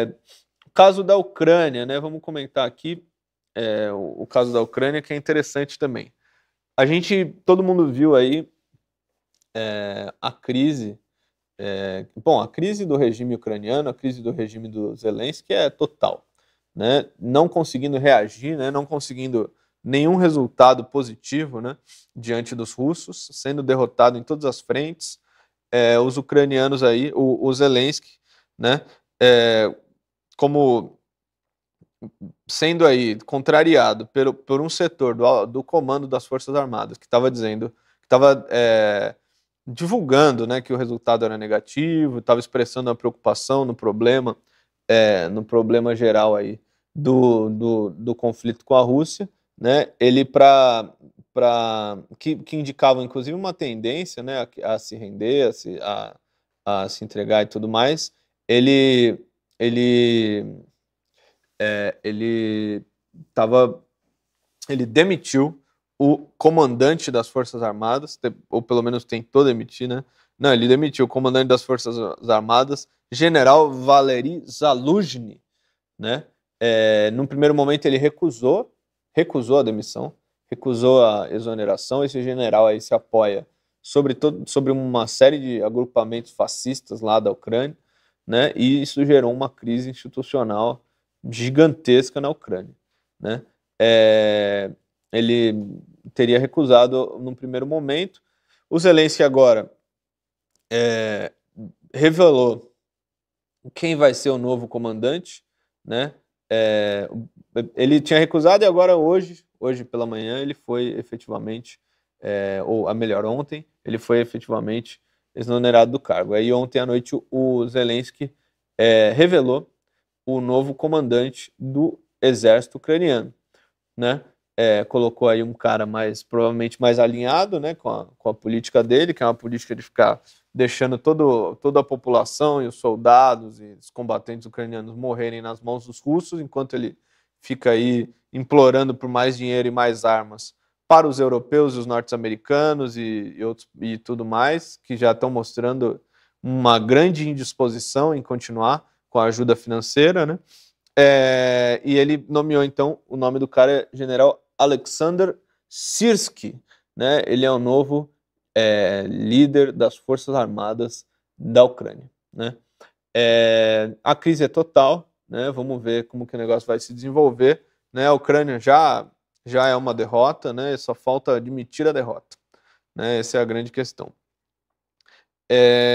o caso da Ucrânia, né? Vamos comentar aqui é, o, o, caso da Ucrânia, que é interessante também. A gente, todo mundo viu aí é, a crise. É, bom, a crise do regime ucraniano, a crise do regime do Zelensky é total. Né? Não conseguindo reagir, né? não conseguindo nenhum resultado positivo né? diante dos russos, sendo derrotado em todas as frentes. É, os ucranianos aí, o, o Zelensky, né? É, como sendo aí contrariado pelo, por um setor do, do comando das Forças Armadas, que estava dizendo, que estava é, divulgando né, que o resultado era negativo, estava expressando a preocupação no problema, é, no problema geral aí do, do, do, conflito com a Rússia, né, ele para que, que indicava inclusive uma tendência né, a, a se render, a se, a, a se entregar e tudo mais, ele ele é, ele tava ele demitiu o comandante das Forças Armadas, ou pelo menos tentou demitir, né? Não, ele demitiu o comandante das Forças Armadas, General Valery Zaluzhny, né? É, num primeiro momento ele recusou, recusou a demissão, recusou a exoneração. Esse general aí se apoia sobre, todo, sobre uma série de agrupamentos fascistas lá da Ucrânia né? E isso gerou uma crise institucional gigantesca na Ucrânia, né? É, ele teria recusado num primeiro momento. O Zelensky agora é, revelou quem vai ser o novo comandante, né? É, ele tinha recusado e agora hoje, hoje pela manhã, ele foi efetivamente, é, ou a melhor, ontem, ele foi efetivamente exonerado do cargo. Aí ontem à noite o Zelensky é, revelou o novo comandante do exército ucraniano, né? É, colocou aí um cara mais provavelmente mais alinhado, né, com a, com a política dele, que é uma política de ficar deixando todo, toda a população e os soldados e os combatentes ucranianos morrerem nas mãos dos russos, enquanto ele fica aí implorando por mais dinheiro e mais armas para os europeus, os norte-americanos e, e, outros, e tudo mais, que já estão mostrando uma grande indisposição em continuar com a ajuda financeira, né? É, e ele nomeou então o nome do cara é General Alexander Sirsky, né? Ele é o novo é, líder das forças armadas da Ucrânia, né? É, a crise é total, né? Vamos ver como que o negócio vai se desenvolver, né? A Ucrânia já já é uma derrota, né? Só falta admitir a derrota. Né? Essa é a grande questão. É...